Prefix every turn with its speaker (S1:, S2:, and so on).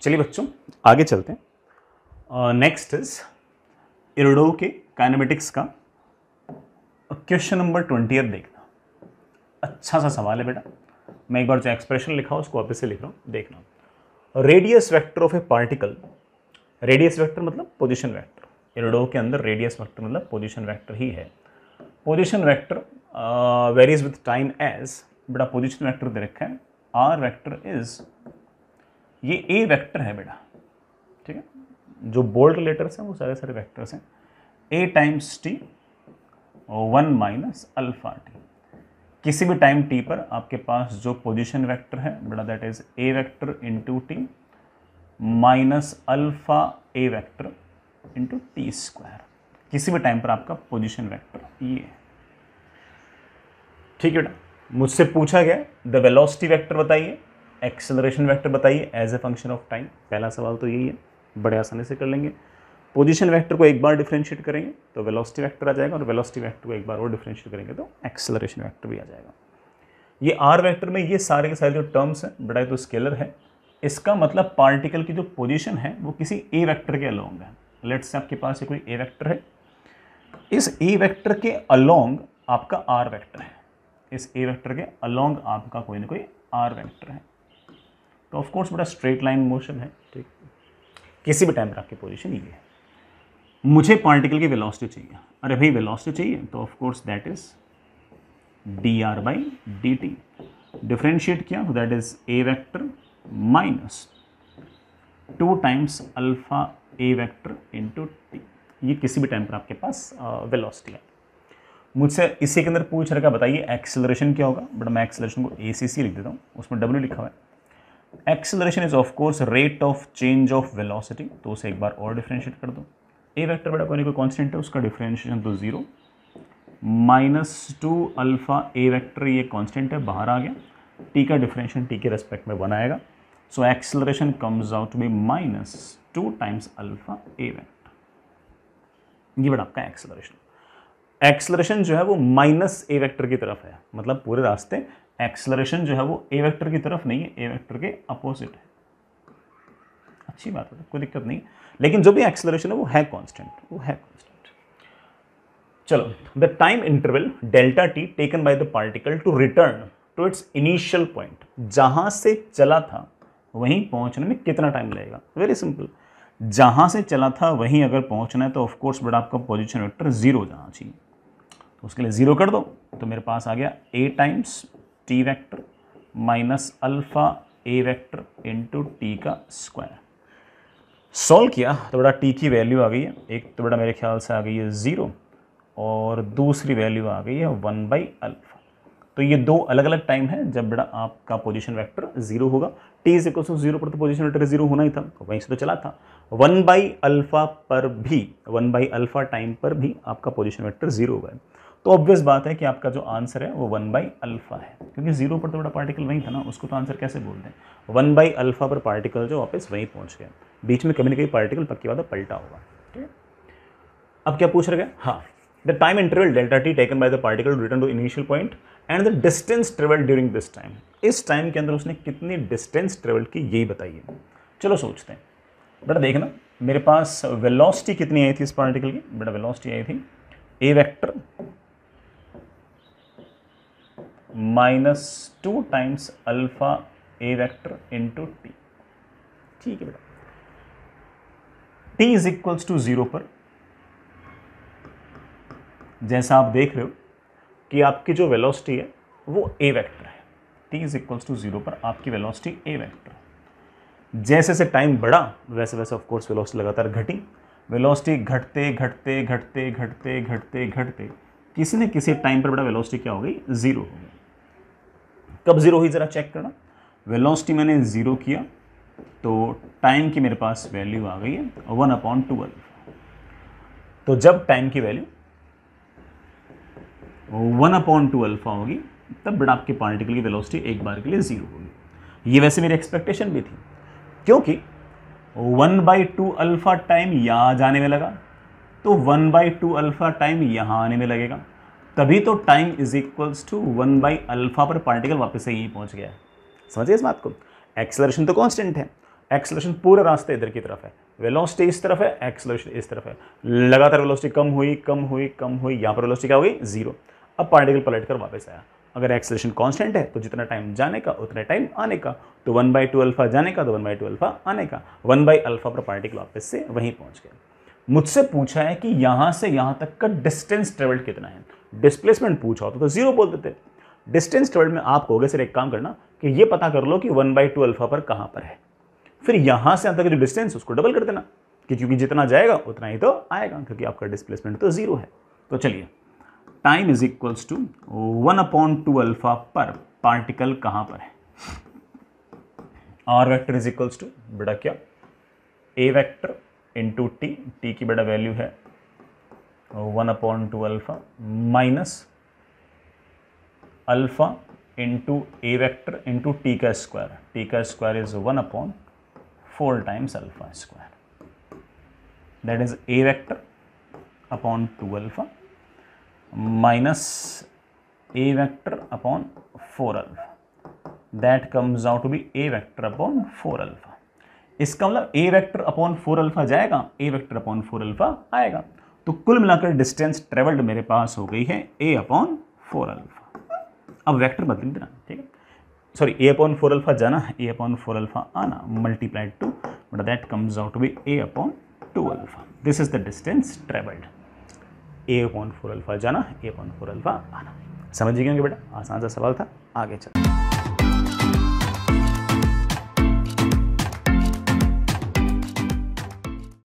S1: चलिए बच्चों आगे चलते हैं नेक्स्ट इज इरडो के काइनेमेटिक्स का क्वेश्चन नंबर ट्वेंटी देखना अच्छा सा सवाल है बेटा मैं एक बार जो एक्सप्रेशन लिखा हूँ उसको वापस से लिख रहा हूँ देखना radius vector of a particle radius vector मतलब पोजिशन वैक्टर इरडो के अंदर रेडियस वैक्टर मतलब पोजिशन वैक्टर ही है position vector varies with time as बेटा पोजिशन वैक्टर दे रखा है आर वैक्टर इज ये ए वेक्टर है बेटा ठीक है जो बोल्ड लेटर्स हैं वो सारे सारे वेक्टर्स हैं A times T one minus alpha T किसी भी टाइम टी पर आपके पास जो पोजिशन वैक्टर है बेटा that is A in into T minus alpha A vector into T square किसी भी टाइम पर आपका पोजिशन वैक्टर ये ठीक है बेटा मुझसे पूछा गया द वेलोसिटी वेक्टर बताइए एक्सेलरेशन वेक्टर बताइए as a function of time पहला सवाल तो यही है बड़े आसानी से कर लेंगे पोजीशन वेक्टर को एक बार डिफ्रेंशिएट करेंगे तो वेलोसिटी वेक्टर आ जाएगा और वेलोसिटी वेक्टर को एक बार और डिफ्रेंशिएट करेंगे तो एक्सेलरेशन वेक्टर भी आ जाएगा ये आर वेक्टर में ये सारे के सारे जो टर्म्स हैं बड़ा तो स्केलर है इसका मतलब पार्टिकल की जो पोजिशन है वो किसी ए वैक्टर के अलोंग है लेट्स आपके पास कोई ए वैक्टर है इस ए वैक्टर के अलोंग आपका आर वैक्टर है इस ए वैक्टर के अलोंग आपका कोई ना कोई आर वैक्टर है तो ऑफकोर्स बड़ा स्ट्रेट लाइन मोशन है ठीक किसी भी टाइम पर आपकी पोजिशन ये है मुझे पार्टिकल की वेलोसिटी चाहिए अरे भाई वेलोसिटी चाहिए तो of course that is D R by D T differentiate किया that is A vector minus two times alpha A vector into T ये किसी भी टाइम पर आपके पास वेलोसिटी है मुझसे इसी के अंदर पूछ रखा बताइए एक्सेलरेशन क्या होगा बट मैं एक्सेलरेशन को ए सी सी लिख देता हूँ उसमें डब्ल्यू लिखा हुआ है acceleration is of course rate of change of velocity तो उसे एक बार और डिफ्रेंशिएट कर दो ए वेक्टर बड़ा कोई ना कोई कॉन्स्टेंट है उसका डिफ्रेंशिएशन तो zero minus two alpha A vector ये कॉन्स्टेंट है बाहर आ गया टी का डिफ्रेंशिएशन टी के रेस्पेक्ट में बनाएगा so acceleration comes out to be minus two times alpha A vector ये बड़ा आपका एक्सेलरेशन एक्सलरेशन जो है वो माइनस ए वेक्टर की तरफ है मतलब पूरे रास्ते एक्सलरेशन जो है वो ए वेक्टर की तरफ नहीं है ए वेक्टर के अपोजिट है अच्छी बात है कोई दिक्कत नहीं लेकिन जो भी एक्सलरेशन है वो है कांस्टेंट वो है कांस्टेंट चलो the time interval delta T taken by the particle to return to its initial point जहां से चला था वहीं पहुंचने में कितना टाइम लगेगा वेरी सिंपल जहां से चला था वहीं अगर पहुंचना है तो ऑफकोर्स बड़ा आपका पोजिशन वेक्टर जीरो जाना चाहिए तो उसके लिए ज़ीरो कर दो तो मेरे पास आ गया A times T vector minus alpha A vector into T का स्क्वायर सॉल्व किया तो बेटा टी की वैल्यू आ गई है एक तो बेटा मेरे ख्याल से आ गई है ज़ीरो और दूसरी वैल्यू आ गई है वन बाई अल्फ़ा तो ये दो अलग अलग टाइम है जब बेटा आपका पोजिशन वैक्टर जीरो होगा टी इक्वल टू जीरो पर तो पोजिशन वैक्टर जीरो होना ही था तो वहीं से तो चला था वन बाई अल्फ़ा पर भी वन बाई अल्फ़ा टाइम पर भी आपका पोजिशन वैक्टर जीरो होगा तो ऑब्वियस बात है कि आपका जो आंसर है वो वन बाई अल्फ़ा है क्योंकि जीरो पर तो बड़ा पार्टिकल वहीं था ना उसको तो आंसर कैसे बोल दें वन बाई अल्फ़ा पर पार्टिकल जो वापस वहीं पहुंच गया बीच में कभी ना कभी पार्टिकल पक्की बात पलटा होगा ठीक अब क्या पूछ रहे हैं हाँ the time interval delta T taken by the particle return to initial point and the distance travel during this time इस टाइम के अंदर उसने कितनी डिस्टेंस ट्रेवल की यही बताइए चलो सोचते हैं बेटा देखना मेरे पास वेलोसिटी कितनी आई थी इस पार्टिकल की बेटा वेलोसिटी आई थी A vector minus two times alpha A vector into T ठीक है बेटा T is equals to zero पर जैसा आप देख रहे हो कि आपकी जो वेलोसिटी है वो ए वेक्टर है T is equals to zero पर आपकी वेलोसिटी ए वेक्टर है जैसे जैसे टाइम बढ़ा वैसे वैसे ऑफ कोर्स वेलोसिटी लगातार घटी वेलोसिटी घटते घटते घटते घटते घटते घटते किसी न किसी टाइम पर बड़ा वेलोसिटी क्या हो गई ज़ीरो हो गई कब ज़ीरो हुई ज़रा चेक करना वेलोसिटी मैंने ज़ीरो किया तो टाइम की मेरे पास वैल्यू आ गई है वन अपॉन ट्वेल्व तो जब टाइम की वैल्यू वन अपॉन ट्वेल्व होगी तब बेटा आपके पार्टिकल की वेलोसिटी एक बार के लिए ज़ीरो होगी ये वैसे मेरी एक्सपेक्टेशन भी थी क्योंकि one by two alpha time यहाँ जाने में लगा तो one by two alpha time यहाँ आने में लगेगा तभी तो time is equals to one by alpha पर पार्टिकल वापस से यहीं पहुंच गया है समझिए इस बात को एक्सलरेशन तो कांस्टेंट है एक्सलेशन पूरा रास्ते इधर की तरफ है वेलोसिटी इस तरफ है एक्सलेशन इस तरफ है लगातार वेलोसिटी कम हुई कम हुई कम हुई यहाँ पर वेलोसिटी क्या हुई जीरो अब पार्टिकल पलट कर वापस आया अगर एक्सलेशन कांस्टेंट है तो जितना टाइम जाने का उतना टाइम आने का तो वन बाई टू अल्फा जाने का तो वन बाई टू अल्फा आने का वन बाई अल्फा पर पार्टिकल वापस से वहीं पहुँच गया मुझसे पूछा है कि यहाँ से यहाँ तक का डिस्टेंस ट्रेवल्ड कितना है डिस्प्लेसमेंट पूछा होता तो जीरो बोल देते डिस्टेंस ट्रेवल्ड में आप कहोगे सर एक काम करना कि ये पता कर लो कि वन बाई टू अल्फा पर कहाँ पर है फिर यहाँ से आता जो डिस्टेंस उसको डबल कर देना कि क्योंकि जितना जाएगा उतना ही तो आएगा क्योंकि आपका डिस्प्लेसमेंट तो जीरो है तो चलिए time is equals to one upon two alpha पर पार्टिकल कहाँ पर है R vector is equals to बेटा क्या A vector into T T की बड़ा वैल्यू है one upon two alpha minus alpha into A vector into T का स्क्वायर टी का square is one upon four times alpha square that is A vector upon two alpha minus A vector upon four alpha that comes out to be A vector upon four alpha इसका मतलब A vector upon four alpha जाएगा A vector upon four alpha आएगा तो कुल मिलाकर distance travelled मेरे पास हो गई है ए अपॉन फोर अल्फा अब वेक्टर बदल देना ठीक है sorry A upon four alpha जाना ए अपॉन फोर अल्फा आना multiplied two but that comes out be A upon two alpha this is the distance travelled A upon four alpha जाना A upon four alpha आना समझिए क्योंकि बेटा आसान सा सवाल था आगे चलते